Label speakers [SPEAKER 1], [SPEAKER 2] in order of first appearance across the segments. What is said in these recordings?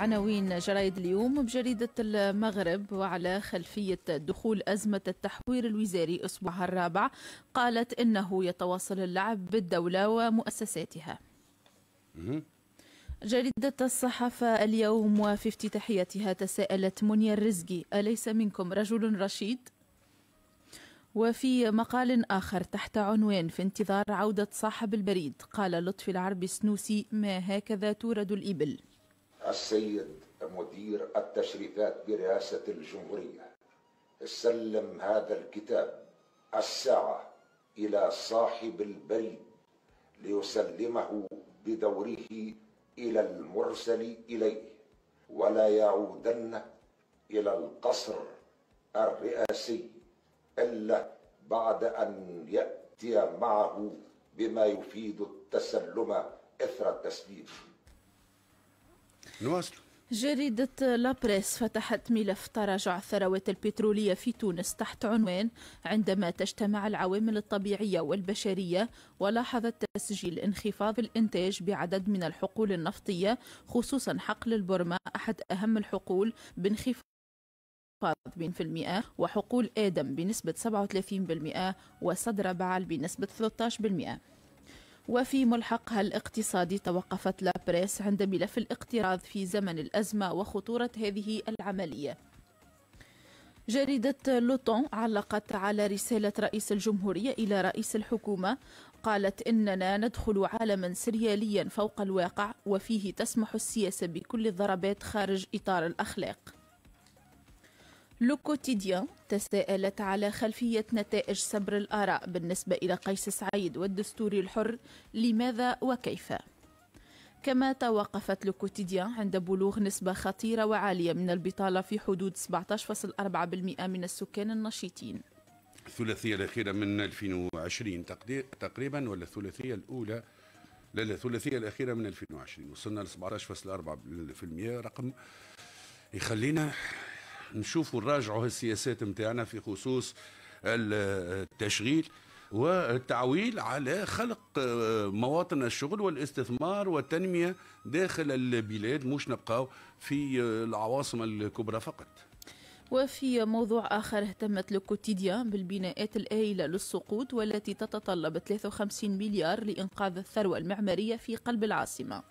[SPEAKER 1] عناوين جرايد اليوم بجريدة المغرب وعلى خلفية دخول أزمة التحوير الوزاري أسبوعها الرابع قالت إنه يتواصل اللعب بالدولة ومؤسساتها جريدة الصحافة اليوم وفي افتتاحيتها تساءلت منيا الرزقي أليس منكم رجل رشيد؟ وفي مقال آخر تحت عنوان في انتظار عودة صاحب البريد قال لطفي العربي السنوسي ما هكذا تورد الإبل
[SPEAKER 2] السيد مدير التشريفات برئاسة الجمهورية سلم هذا الكتاب الساعة إلى صاحب البريد ليسلمه بدوره إلى المرسل إليه ولا يعودن إلى القصر الرئاسي إلا بعد أن يأتي معه بما يفيد التسلم إثر التسليم نواصل
[SPEAKER 1] جريدة لابريس فتحت ملف تراجع الثروات البترولية في تونس تحت عنوان عندما تجتمع العوامل الطبيعية والبشرية ولاحظت تسجيل انخفاض الإنتاج بعدد من الحقول النفطية خصوصا حقل البرما أحد أهم الحقول بانخفاض المئة وحقول آدم بنسبة 37% وصدر بعل بنسبة 13% وفي ملحقها الاقتصادي توقفت لابريس عند ملف الاقتراض في زمن الأزمة وخطورة هذه العملية جريدة لوتون علقت على رسالة رئيس الجمهورية إلى رئيس الحكومة قالت إننا ندخل عالما سرياليا فوق الواقع وفيه تسمح السياسة بكل الضربات خارج إطار الأخلاق لو كوتيديان تساءلت على خلفية نتائج سبر الآراء بالنسبة إلى قيس سعيد والدستور الحر لماذا وكيف كما توقفت لو كوتيديان عند بلوغ نسبة خطيرة وعالية من البطالة في حدود 17.4% من السكان النشيطين
[SPEAKER 2] الثلاثية الأخيرة من 2020 تقريبا ولا الثلاثية الأولى لا لا الثلاثية الأخيرة من 2020 وصلنا ل 17.4% رقم يخلينا نشوفوا نراجعوا السياسات نتاعنا في خصوص التشغيل والتعويل على خلق آه، مواطن الشغل والاستثمار والتنمية داخل البلاد مش نبقاو في آه، العواصم الكبرى فقط
[SPEAKER 1] وفي موضوع آخر اهتمت لوكوتيديان بالبناءات الآيلة للسقوط والتي تتطلب 53 مليار لإنقاذ الثروة المعمارية في قلب العاصمة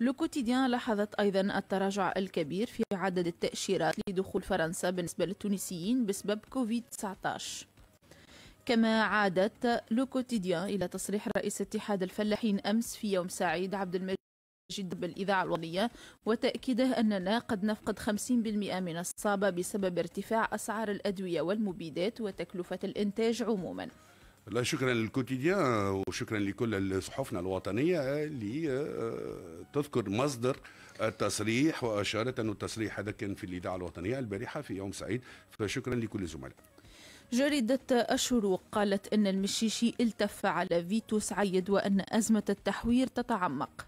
[SPEAKER 1] لو كوتيديان لاحظت أيضا التراجع الكبير في عدد التأشيرات لدخول فرنسا بالنسبة للتونسيين بسبب كوفيد 19 كما عادت لو كوتيديان إلى تصريح رئيس اتحاد الفلاحين أمس في يوم سعيد عبد المجيد بالإذاعة الوطنية وتأكيده أننا قد نفقد 50% من الصابة بسبب ارتفاع أسعار الأدوية والمبيدات وتكلفة الإنتاج عموماً
[SPEAKER 2] لا شكرا للكوتيديان وشكرا لكل صحفنا الوطنيه اللي آه، تذكر مصدر التصريح واشارت انه التصريح هذا كان في الاذاعه الوطنيه البارحه في يوم سعيد فشكرا لكل الزملاء
[SPEAKER 1] جريدة الشروق قالت أن المشيشي التف على فيتو سعيد وأن أزمة التحوير تتعمق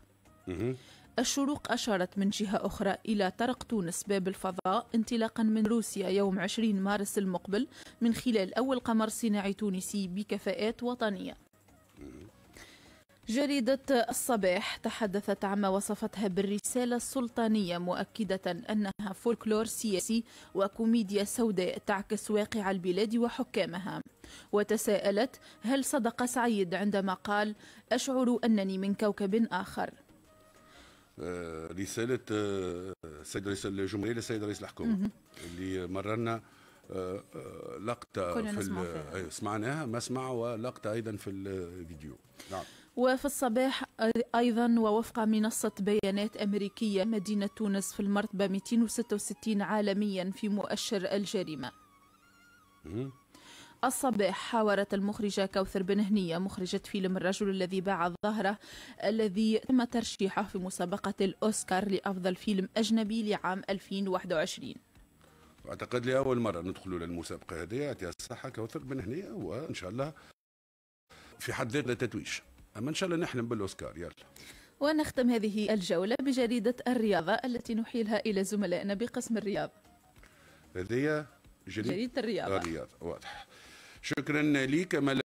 [SPEAKER 1] الشروق أشارت من جهة أخرى إلى طرق تونس باب الفضاء انطلاقا من روسيا يوم 20 مارس المقبل من خلال أول قمر صناعي تونسي بكفاءات وطنية جريدة الصباح تحدثت عما وصفتها بالرسالة السلطانية مؤكدة أنها فولكلور سياسي وكوميديا سوداء تعكس واقع البلاد وحكامها وتساءلت هل صدق سعيد عندما قال أشعر أنني من كوكب آخر
[SPEAKER 2] آه، رساله آه، السيد رئيس الجمهوريه للسيد رئيس الحكومه اللي مررنا آه، لقطه في أيوة، سمعناها ما سمع ولقطه ايضا في الفيديو نعم
[SPEAKER 1] وفي الصباح أيضا ووفق منصة بيانات أمريكية مدينة تونس في المرتبة 266 عالميا في مؤشر الجريمة الصباح حاورت المخرجة كوثر بن هنية مخرجة فيلم الرجل الذي باع ظهره الذي تم ترشيحه في مسابقة الأوسكار لأفضل فيلم أجنبي لعام 2021
[SPEAKER 2] أعتقد لأول مرة ندخلوا للمسابقة هذه يعطيها الصحة كوثر بن هنية وإن شاء الله في حد ذاتنا تتويج أما إن شاء الله نحلم بالأوسكار يلا
[SPEAKER 1] ونختم هذه الجولة بجريدة الرياضة التي نحيلها إلى زملائنا بقسم الرياضة
[SPEAKER 2] هذه جريدة الرياضة الرياضة واضح شكرا لك ملا